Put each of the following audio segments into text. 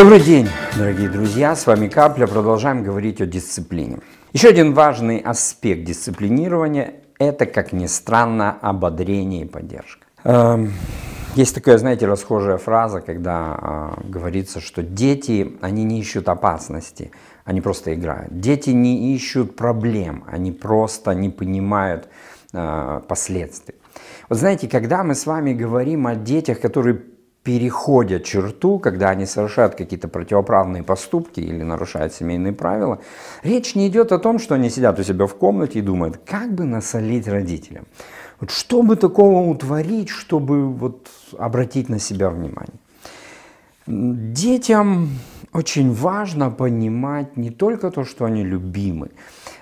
Добрый день, дорогие друзья, с вами Капля. Продолжаем говорить о дисциплине. Еще один важный аспект дисциплинирования – это, как ни странно, ободрение и поддержка. Эм, есть такая, знаете, расхожая фраза, когда а, говорится, что дети, они не ищут опасности, они просто играют. Дети не ищут проблем, они просто не понимают а, последствий. Вот знаете, когда мы с вами говорим о детях, которые Переходят черту, когда они совершают какие-то противоправные поступки или нарушают семейные правила, речь не идет о том, что они сидят у себя в комнате и думают, как бы насолить родителям. Вот что бы такого утворить, чтобы вот обратить на себя внимание. Детям очень важно понимать не только то, что они любимы,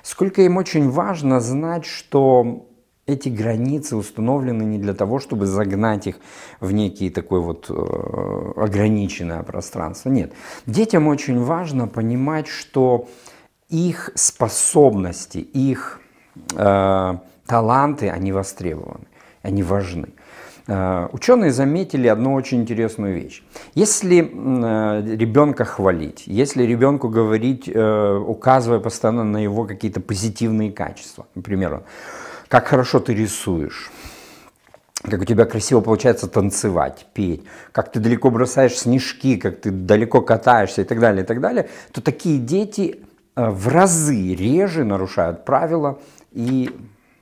сколько им очень важно знать, что эти границы установлены не для того, чтобы загнать их в некие такое вот э, ограниченное пространство. Нет. Детям очень важно понимать, что их способности, их э, таланты, они востребованы, они важны. Э, ученые заметили одну очень интересную вещь. Если э, ребенка хвалить, если ребенку говорить, указывая постоянно на его какие-то позитивные качества, например, он как хорошо ты рисуешь, как у тебя красиво получается танцевать, петь, как ты далеко бросаешь снежки, как ты далеко катаешься и так далее, и так далее, то такие дети э, в разы реже нарушают правила и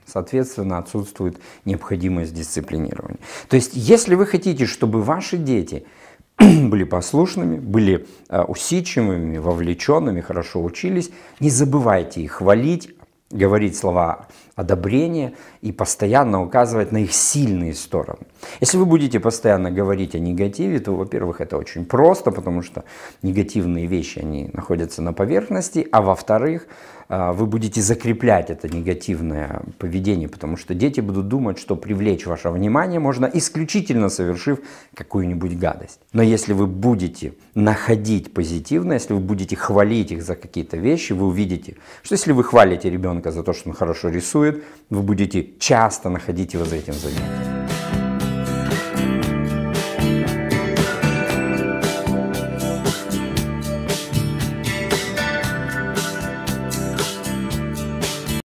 Соответственно, отсутствует необходимость дисциплинирования. То есть, если вы хотите, чтобы ваши дети были послушными, были э, усидчивыми, вовлеченными, хорошо учились, не забывайте их хвалить, говорить слова одобрения и постоянно указывать на их сильные стороны. Если вы будете постоянно говорить о негативе, то, во-первых, это очень просто, потому что негативные вещи, они находятся на поверхности, а во-вторых, э, вы будете закреплять это негативное поведение, потому что дети будут думать, что привлечь ваше внимание можно исключительно совершив какую-нибудь гадость. Но если вы будете находить позитивно, если вы будете хвалить их за какие-то вещи, вы увидите, что если вы хвалите ребенка, ребенка за то, что он хорошо рисует, вы будете часто находить его за этим занятием.